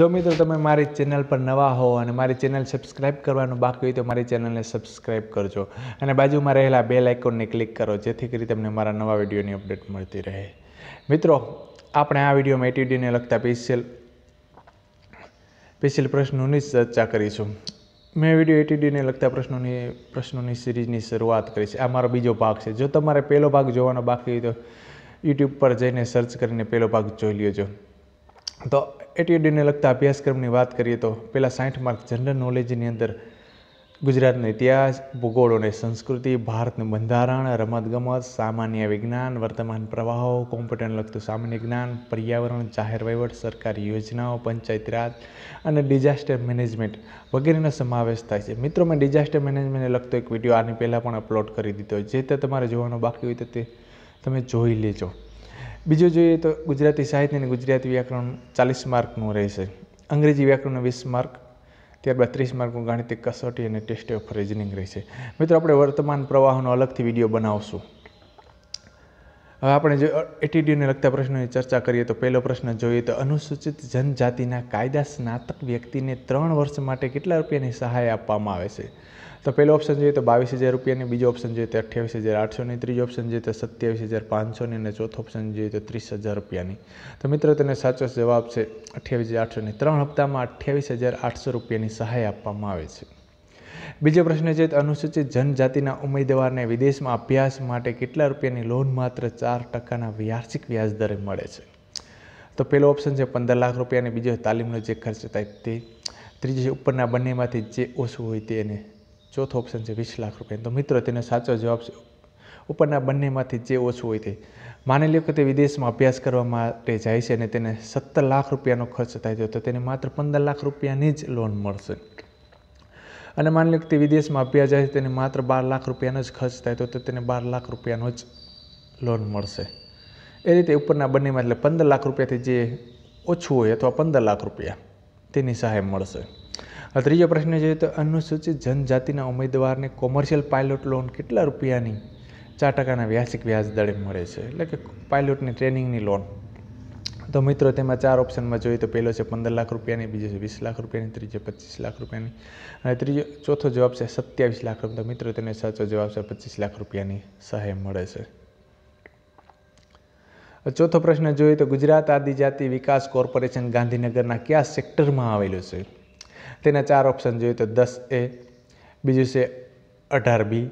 જો મિત્રો તમે મારી ચેનલ પર નવા હો અને મારી ચેનલ સબસ્ક્રાઇબ કરવાનું બાકી હોય તો મારી ચેનલને સબસ્ક્રાઈબ કરજો અને બાજુમાં રહેલા બે લાઇકોનને ક્લિક કરો જેથી કરી તમને મારા નવા વિડીયોની અપડેટ મળતી રહે મિત્રો આપણે આ વિડીયોમાં એટીડીને લગતા સ્પેશિયલ સ્પેશિયલ પ્રશ્નોની ચર્ચા કરીશું મેં વિડીયો એટીડીને લગતા પ્રશ્નોની પ્રશ્નોની સિરીઝની શરૂઆત કરી છે આ મારો બીજો ભાગ છે જો તમારે પહેલો ભાગ જોવાનો બાકી હોય તો યુટ્યુબ પર જઈને સર્ચ કરીને પહેલો ભાગ જોઈ લેજો તો એટીએડીને લગતા અભ્યાસક્રમની વાત કરીએ તો પહેલાં સાઠ માર્ક જનરલ નોલેજની અંદર ગુજરાતનો ઇતિહાસ ભૂગોળ અને સંસ્કૃતિ ભારતનું બંધારણ રમતગમત સામાન્ય વિજ્ઞાન વર્તમાન પ્રવાહો કોમ્પ્યુટરને લગતું સામાન્ય જ્ઞાન પર્યાવરણ જાહેર વહીવટ સરકારી યોજનાઓ પંચાયતરાજ અને ડિઝાસ્ટર મેનેજમેન્ટ વગેરેનો સમાવેશ થાય છે મિત્રો મેં ડિઝાસ્ટર મેનેજમેન્ટને લગતો એક વિડીયો આની પહેલાં પણ અપલોડ કરી દીધો જે તે તમારે જોવાનો બાકી હોય તો તે તમે જોઈ લેજો બીજું જોઈએ તો ગુજરાતી સાહિત્ય અને ગુજરાતી વ્યાકરણ ચાલીસ માર્કનું રહેશે અંગ્રેજી વ્યાકરણનું વીસ માર્ક ત્યારબાદ ત્રીસ માર્કનું ગાણિતિક કસોટી અને ટેસ્ટ ઓફ રિઝનિંગ રહેશે મિત્રો આપણે વર્તમાન પ્રવાહનો અલગથી વિડીયો બનાવશું હવે આપણે જો એટીડીયુને લગતા પ્રશ્નોની ચર્ચા કરીએ તો પહેલો પ્રશ્ન જોઈએ તો અનુસૂચિત જનજાતિના કાયદા સ્નાતક વ્યક્તિને ત્રણ વર્ષ માટે કેટલા રૂપિયાની સહાય આપવામાં આવે છે તો પહેલો ઓપ્શન જોઈએ તો બાવીસ હજાર રૂપિયાની બીજો ઓપ્શન જોઈએ તો અઠ્યાવીસ હજાર આઠસોની ત્રીજો ઓપ્શન જોઈએ તો સત્યાવીસ હજાર પાંચસોની અને ચોથો ઓપ્શન જોઈએ તો ત્રીસ હજાર રૂપિયાની તો મિત્રો તેને સાચો જવાબ છે અઠ્યાવીસ હજાર આઠસોની ત્રણ હપ્તામાં અઠ્યાવીસ હજાર આઠસો રૂપિયાની સહાય આપવામાં આવે છે બીજો પ્રશ્ન છે અનુસૂચિત જનજાતિના ઉમેદવારને વિદેશમાં અભ્યાસ માટે કેટલા રૂપિયાની લોન માત્ર ચાર ટકાના વાર્ષિક વ્યાજ દરે મળે છે તો પહેલો ઓપ્શન છે પંદર લાખ રૂપિયા અને બીજો તાલીમનો જે ખર્ચ થાય તે ત્રીજો છે ઉપરના બંનેમાંથી જે ઓછું હોય તેને ચોથો ઓપ્શન છે વીસ લાખ રૂપિયા તો મિત્રો તેનો સાચો જવાબ છે ઉપરના બંનેમાંથી જે ઓછું હોય તે માની લો કે તે વિદેશમાં અભ્યાસ કરવા માટે જાય છે અને તેને સત્તર લાખ રૂપિયાનો ખર્ચ થાય છે તો તેને માત્ર પંદર લાખ રૂપિયાની જ લોન મળશે અને માની લો કે તે વિદેશમાં અભ્યાસ જાય તેને માત્ર બાર લાખ રૂપિયાનો જ ખર્ચ થાય તો તેને બાર લાખ રૂપિયાનો જ લોન મળશે એ રીતે ઉપરના બંનેમાં એટલે પંદર લાખ રૂપિયાથી જે ઓછું હોય અથવા પંદર લાખ રૂપિયા તેની સહાય મળશે ત્રીજો પ્રશ્ન જોઈએ તો અનુસૂચિત જનજાતિના ઉમેદવારને કોમર્શિયલ પાયલોટ લોન કેટલા રૂપિયાની ચાર ટકાના વ્યાસિક વ્યાજ દરે મળે છે એટલે કે પાયલોટની ટ્રેનિંગની લોન તો મિત્રો તેમાં ચાર ઓપ્શનમાં જોઈએ તો પહેલો છે પંદર લાખ રૂપિયાની બીજો છે વીસ લાખ રૂપિયાની ત્રીજો પચીસ લાખ રૂપિયાની અને ત્રીજો ચોથો જવાબ છે સત્યાવીસ લાખ રૂપિયા મિત્રો તેને સાચો જવાબ છે પચીસ લાખ રૂપિયાની સહાય મળે છે ચોથો પ્રશ્ન જોઈએ તો ગુજરાત આદિજાતિ વિકાસ કોર્પોરેશન ગાંધીનગરના કયા સેક્ટરમાં આવેલું છે તેના ચાર ઓપ્શન જોઈએ તો દસ એ બીજું છે અઢાર બી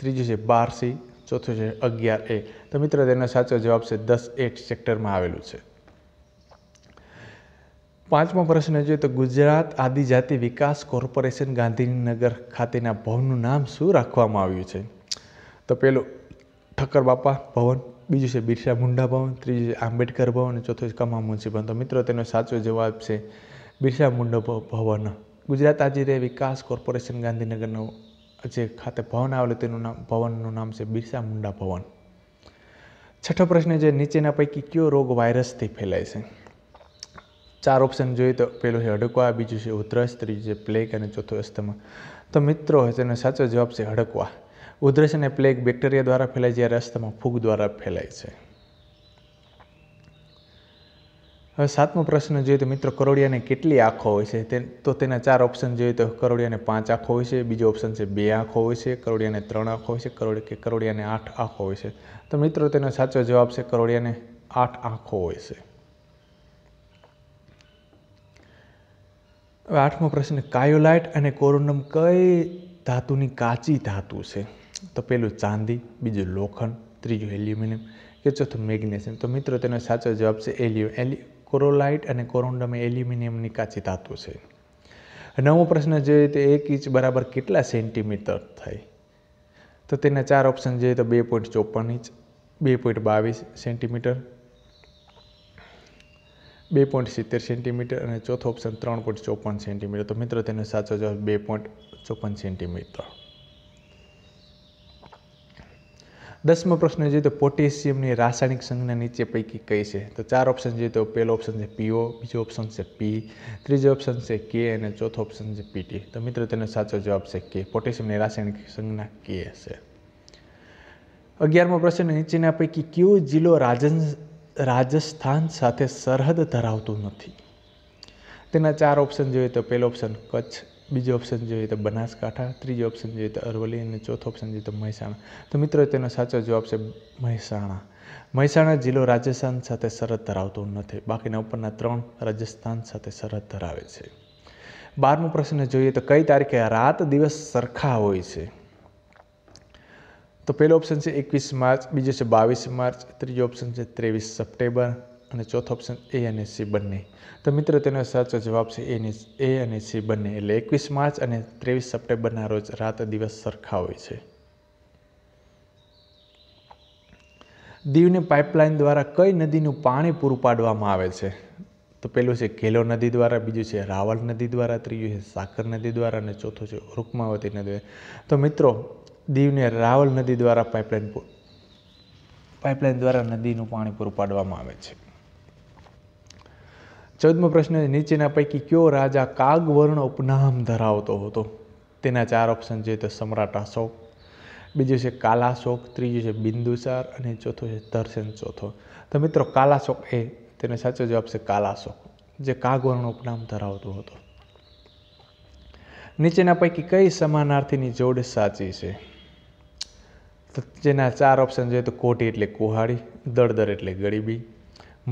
ત્રીજું છે બાર સી ચોથું છે અગિયાર એ તો મિત્રો તેનો સાચો જવાબ છે દસ એટ સેક્ટરમાં આવેલું છે પાંચમા પ્રશ્ન જોઈએ તો ગુજરાત આદિજાતિ વિકાસ કોર્પોરેશન ગાંધીનગર ખાતેના ભવનનું નામ શું રાખવામાં આવ્યું છે તો પહેલું ઠક્કર બાપા ભવન બીજું છે બિરસા મુંડા ભવન ત્રીજું છે આંબેડકર ભવન અને ચોથું છે કમા મુનશી ભવન તો મિત્રો તેનો સાચો જવાબ છે બિરસા મુંડા ભવન ગુજરાત આજે વિકાસ કોર્પોરેશન ગાંધીનગરનું જે ખાતે ભવન આવેલું તેનું નામ ભવનનું નામ છે બિરસા મુંડા ભવન છઠ્ઠો પ્રશ્ન છે નીચેના પૈકી કયો રોગ વાયરસથી ફેલાય છે ચાર ઓપ્શન જોઈએ તો પેલું છે હડકવા બીજું છે ઉધરસ ત્રીજું છે પ્લેગ અને ચોથું અસ્થમા તો મિત્રો તેનો સાચો જવાબ છે હડકવા ઉધરસ અને પ્લેગ બેક્ટેરિયા દ્વારા ફેલાય જ્યારે અસ્થમા ફૂગ દ્વારા ફેલાય છે હવે સાતમો પ્રશ્ન જોઈએ તો મિત્રો કરોડિયાને કેટલી આંખો હોય છે તે તો તેના ચાર ઓપ્શન જોઈએ તો કરોડિયાને પાંચ આંખો હોય છે બીજો ઓપ્શન છે બે આંખો હોય છે કરોડિયાને ત્રણ આંખો હોય છે કરોડ કે કરોડિયાને આઠ આંખો હોય છે તો મિત્રો તેનો સાચો જવાબ છે કરોડિયાને આઠ આંખો હોય છે હવે આઠમો પ્રશ્ન કાયોલાઇટ અને કોરોનમ કઈ ધાતુની કાચી ધાતુ છે તો પેલું ચાંદી બીજું લોખંડ ત્રીજું એલ્યુમિનિયમ કે ચોથું મેગ્નેશિયમ તો મિત્રો તેનો સાચો જવાબ છે એલ્યુ એલ્યુ કોરોલાઇટ અને કોરોન્ડમ એ એલ્યુમિનિયમની કાચી ધાતુ છે નવો પ્રશ્ન જોઈએ તો એક ઇંચ બરાબર કેટલા સેન્ટીમીટર થાય તો તેના ચાર ઓપ્શન જોઈએ તો બે પોઈન્ટ ચોપન ઇંચ બે પોઈન્ટ બાવીસ સેન્ટીમીટર બે પોઈન્ટ સિત્તેર સેન્ટીમીટર અને ચોથો ઓપ્શન ત્રણ પોઈન્ટ ચોપન સેન્ટીમીટર તો મિત્રો તેનો સાચો જવાબ બે પોઈન્ટ ચોપન સેન્ટીમીટર દસમો પ્રશ્ન જોઈએ તો પોટેશિયમની રાસાયણિક સંજ્ઞા નીચે પૈકી કઈ છે તો ચાર ઓપ્શન જોઈએ તો પહેલો ઓપ્શન છે પીઓ બીજો ઓપ્શન છે પી ત્રીજો ઓપ્શન છે કે અને ચોથો ઓપ્શન છે પીટી તો મિત્રો તેનો સાચો જવાબ છે કે પોટેશિયમની રાસાયણિક સંજ્ઞા કે છે અગિયારમો પ્રશ્ન નીચેના પૈકી કયો જિલ્લો રાજન રાજસ્થાન સાથે સરહદ ધરાવતું નથી તેના ચાર ઓપ્શન જોઈએ તો પહેલો ઓપ્શન કચ્છ બીજો ઓપ્શન જોઈએ તો બનાસકાંઠા ત્રીજો ઓપ્શન જોઈએ તો અરવલ્લી અને ચોથો ઓપ્શન જોઈએ તો મહેસાણા તો મિત્રો તેનો સાચો જવાબ છે મહેસાણા મહેસાણા જિલ્લો રાજસ્થાન સાથે સરહદ ધરાવતો નથી બાકીના ઉપરના ત્રણ રાજસ્થાન સાથે સરહદ ધરાવે છે બારમો પ્રશ્ન જોઈએ તો કઈ તારીખે રાત દિવસ સરખા હોય છે તો પહેલો ઓપ્શન છે એકવીસ માર્ચ બીજો છે બાવીસ માર્ચ ત્રીજો ઓપ્શન છે ત્રેવીસ સપ્ટેમ્બર અને ચોથો ઓપ્શન એ અને સી બંને તો મિત્રો તેનો સાચો જવાબ છે એ એ અને સી બંને એટલે એકવીસ માર્ચ અને ત્રેવીસ સપ્ટેમ્બરના રોજ રાત દિવસ સરખા હોય છે દીવને પાઇપલાઇન દ્વારા કઈ નદીનું પાણી પૂરું પાડવામાં આવે છે તો પહેલું છે કેલો નદી દ્વારા બીજું છે રાવલ નદી દ્વારા ત્રીજું છે સાકર નદી દ્વારા અને ચોથું છે રૂકમાવતી નદી તો મિત્રો દીવને રાવલ નદી દ્વારા પાઇપલાઇન પાઇપલાઇન દ્વારા નદીનું પાણી પૂરું પાડવામાં આવે છે ચૌદમો પ્રશ્ન નીચેના પૈકી કયો રાજા કાગવર્ણ ઉપનામ ધરાવતો હતો તેના ચાર ઓપ્શન છે તો સમ્રાટ અશોક બીજું છે કાલાશોક ત્રીજું છે બિંદુસાર અને ચોથો છે દર્શન ચોથો તો મિત્રો કાલાશોક એ તેને સાચો જવાબ છે કાલાશોક જે કાગવર્ણ ઉપનામ ધરાવતો હતો નીચેના પૈકી કઈ સમાનાર્થીની જોડ સાચી છે તો જેના ચાર ઓપ્શન જોઈએ તો કોટી એટલે કુહાડી દળદર એટલે ગરીબી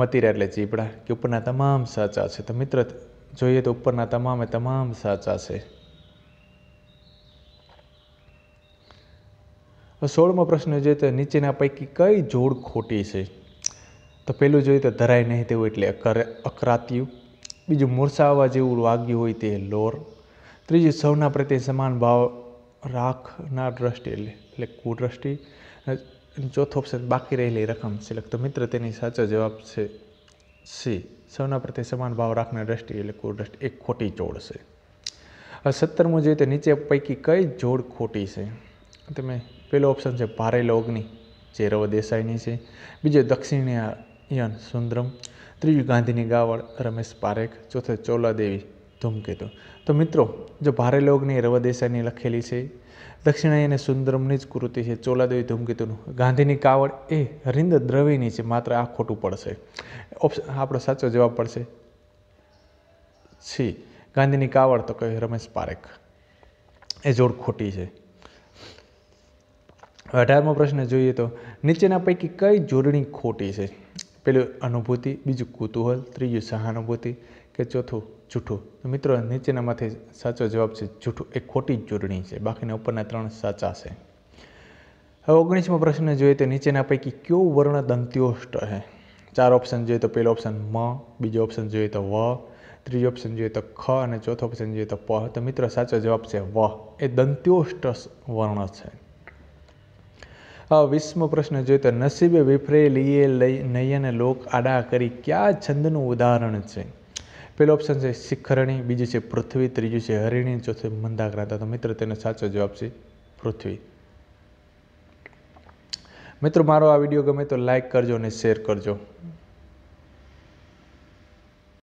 મતીરા એટલે ચીપડા કે ઉપરના તમામ સાચા છે તો મિત્ર જોઈએ તો ઉપરના તમામે તમામ સાચા છે સોળમો પ્રશ્ન જોઈએ તો નીચેના પૈકી કઈ જોડ ખોટી છે તો પહેલું જોઈએ તો ધરાય નહીં તેવું એટલે અકર અકરાત્યું બીજું મૂર્છાવા જેવું વાગ્યું હોય તે લોર ત્રીજું સૌના પ્રત્યે સમાન ભાવ રાખના દ્રષ્ટિ એટલે એટલે કુદ્રષ્ટિ ચોથો ઓપ્શન બાકી રહેલી રકમ સિલેક્ટ તો મિત્ર તેની સાચો જવાબ છે સી સૌના પ્રત્યે સમાન ભાવ રાખનાર દ્રષ્ટિ એટલે કુદ્રષ્ટિ એક ખોટી જોડ છે સત્તરમું જોઈએ તો નીચે પૈકી કઈ જોડ ખોટી છે તમે પહેલો ઓપ્શન છે ભારે અગ્નિ જે રવ દેસાઈની છે બીજો દક્ષિણિયાયન સુંદરમ ત્રીજું ગાંધીની ગાવડ રમેશ પારેખ ચોથે ચોલાદેવી ધૂમકેતુ તો મિત્રો જો ભારે લોગની રવ દેસાઈની લખેલી છે દક્ષિણાઈ અને સુંદરમની જ કૃતિ છે ચોલાદેવી ધૂમકેતુનું ગાંધીની કાવડ એ હરિન્દ્ર દ્રવિની છે માત્ર આ ખોટું પડશે ઓપ્શન આપણો સાચો જવાબ પડશે છી ગાંધીની કાવડ તો કહે રમેશ પારેખ એ જોડ ખોટી છે અઢારમો પ્રશ્ન જોઈએ તો નીચેના પૈકી કઈ જોડણી ખોટી છે પેલું અનુભૂતિ બીજું કુતૂહલ ત્રીજું સહાનુભૂતિ કે ચોથું જૂઠું તો મિત્રો નીચેનામાંથી સાચો જવાબ છે જૂઠું એ ખોટી ચૂંટણી છે બાકીના ઉપરના ત્રણ સાચા છે હવે ઓગણીસમો પ્રશ્ન જોઈએ તો નીચેના પૈકી કયો વર્ણ દંત્યોષ્ટ છે ચાર ઓપ્શન જોઈએ તો પહેલો ઓપ્શન મ બીજો ઓપ્શન જોઈએ તો વ ત્રીજો ઓપ્શન જોઈએ તો ખ અને ચોથો ઓપ્શન જોઈએ તો પ તો મિત્રો સાચો જવાબ છે વ એ દંત્યોષ્ટ વર્ણ છે વીસમો પ્રશ્ન જોઈએ તો નસીબે વિફરે લીએ લઈ નૈયને લોક આડા કરી કયા છંદનું ઉદાહરણ છે પહેલો ઓપ્શન છે શિખરણી બીજું છે પૃથ્વી ત્રીજું છે હરિણી ચોથું મંદાક્રાંતા તો મિત્ર તેનો સાચો જવાબ છે પૃથ્વી મિત્રો મારો આ વિડીયો ગમે તો લાઈક કરજો અને શેર કરજો